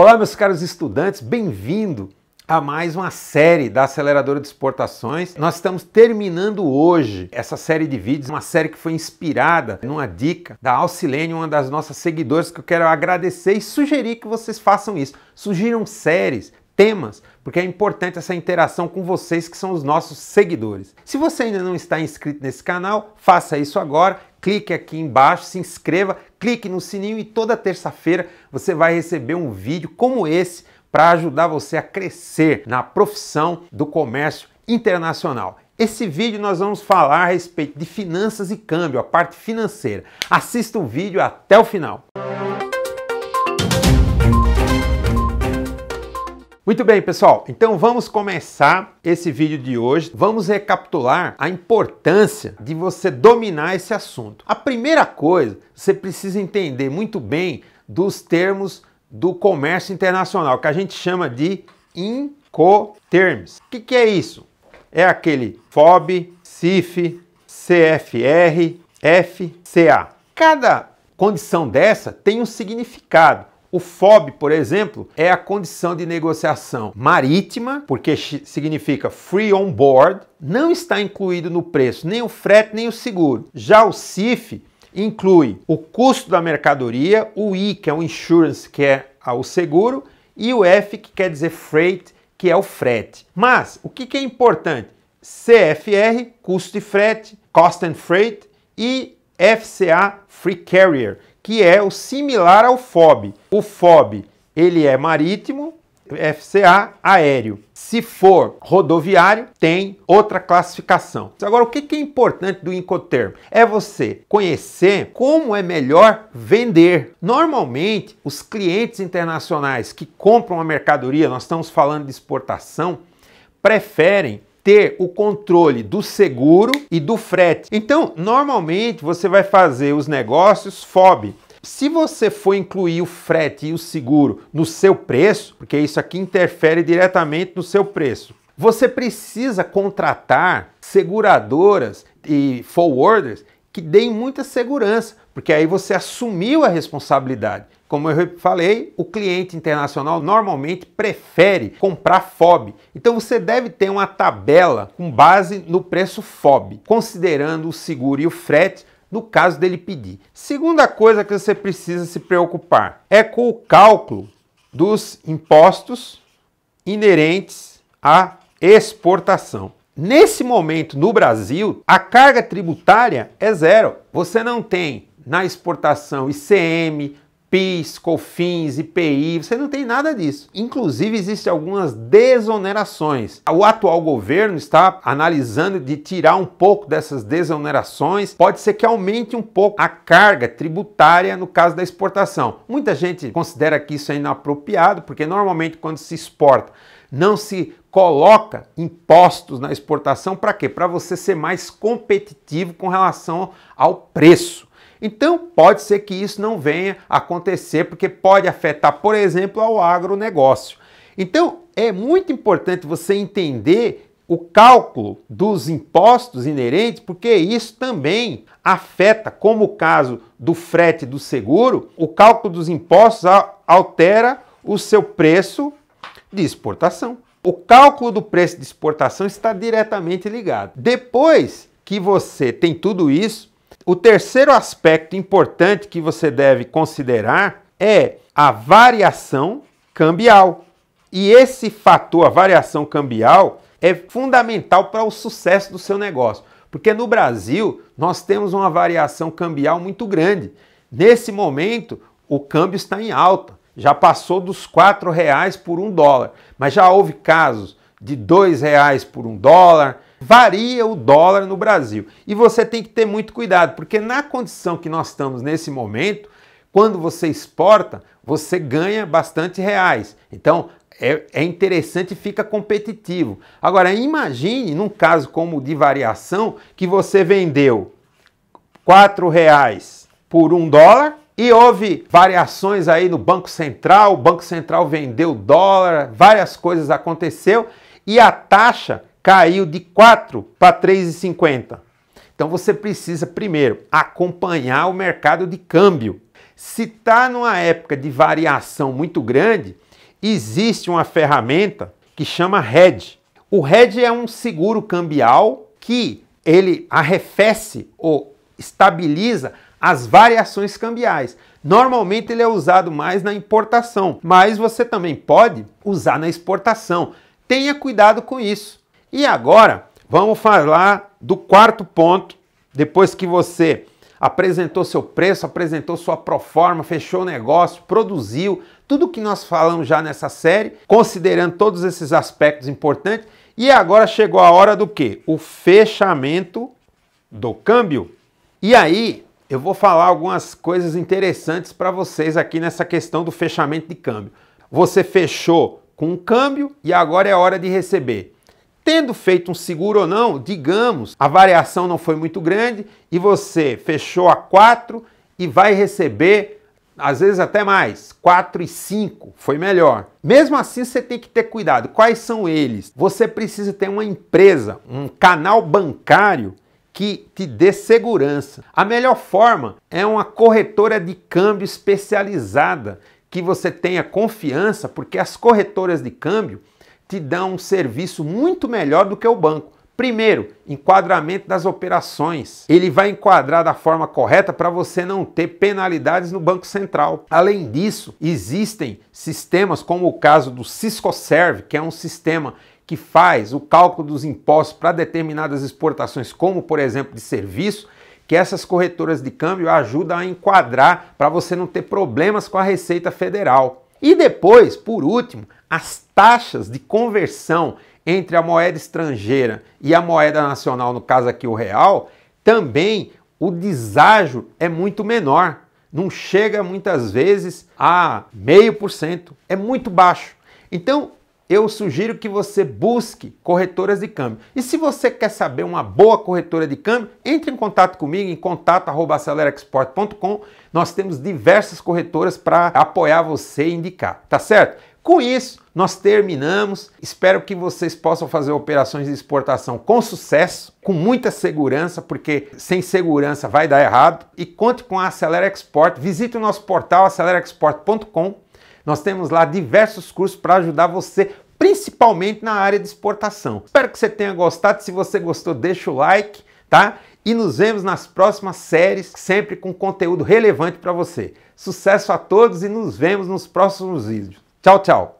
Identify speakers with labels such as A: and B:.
A: Olá, meus caros estudantes, bem-vindo a mais uma série da Aceleradora de Exportações. Nós estamos terminando hoje essa série de vídeos, uma série que foi inspirada numa dica da Alcilene, uma das nossas seguidoras, que eu quero agradecer e sugerir que vocês façam isso. Sugiram séries, temas, porque é importante essa interação com vocês que são os nossos seguidores. Se você ainda não está inscrito nesse canal, faça isso agora clique aqui embaixo, se inscreva, clique no sininho e toda terça-feira você vai receber um vídeo como esse para ajudar você a crescer na profissão do comércio internacional. Esse vídeo nós vamos falar a respeito de finanças e câmbio, a parte financeira. Assista o vídeo até o final. Muito bem, pessoal. Então vamos começar esse vídeo de hoje. Vamos recapitular a importância de você dominar esse assunto. A primeira coisa, você precisa entender muito bem dos termos do comércio internacional, que a gente chama de Incoterms. O que, que é isso? É aquele FOB, CIF, CFR, FCA. Cada condição dessa tem um significado. O FOB, por exemplo, é a condição de negociação marítima, porque significa free on board, não está incluído no preço nem o frete nem o seguro. Já o CIF inclui o custo da mercadoria, o I, que é o insurance, que é o seguro, e o F, que quer dizer freight, que é o frete. Mas o que é importante? CFR, custo de frete, cost and freight, e FCA, free carrier, que é o similar ao FOB. O FOB, ele é marítimo, FCA aéreo. Se for rodoviário, tem outra classificação. Agora, o que é importante do Incoterm? É você conhecer como é melhor vender. Normalmente, os clientes internacionais que compram a mercadoria, nós estamos falando de exportação, preferem ter o controle do seguro e do frete. Então, normalmente você vai fazer os negócios FOB, se você for incluir o frete e o seguro no seu preço, porque isso aqui interfere diretamente no seu preço, você precisa contratar seguradoras e forwarders que deem muita segurança, porque aí você assumiu a responsabilidade. Como eu falei, o cliente internacional normalmente prefere comprar FOB. Então você deve ter uma tabela com base no preço FOB, considerando o seguro e o frete no caso dele pedir. Segunda coisa que você precisa se preocupar é com o cálculo dos impostos inerentes à exportação. Nesse momento, no Brasil, a carga tributária é zero. Você não tem na exportação ICM, PIS, COFINS, IPI, você não tem nada disso. Inclusive, existem algumas desonerações. O atual governo está analisando de tirar um pouco dessas desonerações. Pode ser que aumente um pouco a carga tributária no caso da exportação. Muita gente considera que isso é inapropriado, porque normalmente quando se exporta, não se coloca impostos na exportação para quê? Para você ser mais competitivo com relação ao preço. Então, pode ser que isso não venha acontecer, porque pode afetar, por exemplo, ao agronegócio. Então, é muito importante você entender o cálculo dos impostos inerentes, porque isso também afeta, como o caso do frete do seguro, o cálculo dos impostos altera o seu preço de exportação. O cálculo do preço de exportação está diretamente ligado. Depois que você tem tudo isso, o terceiro aspecto importante que você deve considerar é a variação cambial. E esse fator, a variação cambial, é fundamental para o sucesso do seu negócio. Porque no Brasil nós temos uma variação cambial muito grande. Nesse momento, o câmbio está em alta, já passou dos R$ reais por um dólar, mas já houve casos de R$ reais por um dólar, varia o dólar no Brasil. E você tem que ter muito cuidado, porque na condição que nós estamos nesse momento, quando você exporta, você ganha bastante reais. Então é, é interessante e fica competitivo. Agora, imagine num caso como de variação que você vendeu R$ reais por um dólar e houve variações aí no Banco Central, o Banco Central vendeu dólar, várias coisas aconteceu e a taxa caiu de 4 para 3,50. Então você precisa primeiro acompanhar o mercado de câmbio. Se está numa época de variação muito grande, existe uma ferramenta que chama hedge. O hedge é um seguro cambial que ele arrefece ou estabiliza as variações cambiais. Normalmente ele é usado mais na importação, mas você também pode usar na exportação. Tenha cuidado com isso. E agora, vamos falar do quarto ponto, depois que você apresentou seu preço, apresentou sua proforma, fechou o negócio, produziu, tudo que nós falamos já nessa série, considerando todos esses aspectos importantes. E agora chegou a hora do que? O fechamento do câmbio. E aí, eu vou falar algumas coisas interessantes para vocês aqui nessa questão do fechamento de câmbio. Você fechou com o câmbio e agora é hora de receber. Tendo feito um seguro ou não, digamos, a variação não foi muito grande e você fechou a 4 e vai receber, às vezes até mais, 4 e 5, foi melhor. Mesmo assim, você tem que ter cuidado. Quais são eles? Você precisa ter uma empresa, um canal bancário que te dê segurança. A melhor forma é uma corretora de câmbio especializada que você tenha confiança, porque as corretoras de câmbio te dão um serviço muito melhor do que o banco. Primeiro, enquadramento das operações. Ele vai enquadrar da forma correta para você não ter penalidades no Banco Central. Além disso, existem sistemas como o caso do Serve, que é um sistema que faz o cálculo dos impostos para determinadas exportações, como por exemplo de serviço, que essas corretoras de câmbio ajudam a enquadrar para você não ter problemas com a Receita Federal. E depois, por último, as taxas de conversão entre a moeda estrangeira e a moeda nacional, no caso aqui o real, também o deságio é muito menor. Não chega muitas vezes a meio por cento, é muito baixo. Então, eu sugiro que você busque corretoras de câmbio. E se você quer saber uma boa corretora de câmbio, entre em contato comigo em contato@acelerexport.com. Nós temos diversas corretoras para apoiar você e indicar, tá certo? Com isso, nós terminamos. Espero que vocês possam fazer operações de exportação com sucesso, com muita segurança, porque sem segurança vai dar errado. E conte com a Acelera Export. Visite o nosso portal acelerexport.com. Nós temos lá diversos cursos para ajudar você, principalmente na área de exportação. Espero que você tenha gostado. Se você gostou, deixa o like, tá? E nos vemos nas próximas séries, sempre com conteúdo relevante para você. Sucesso a todos e nos vemos nos próximos vídeos. Tchau, tchau.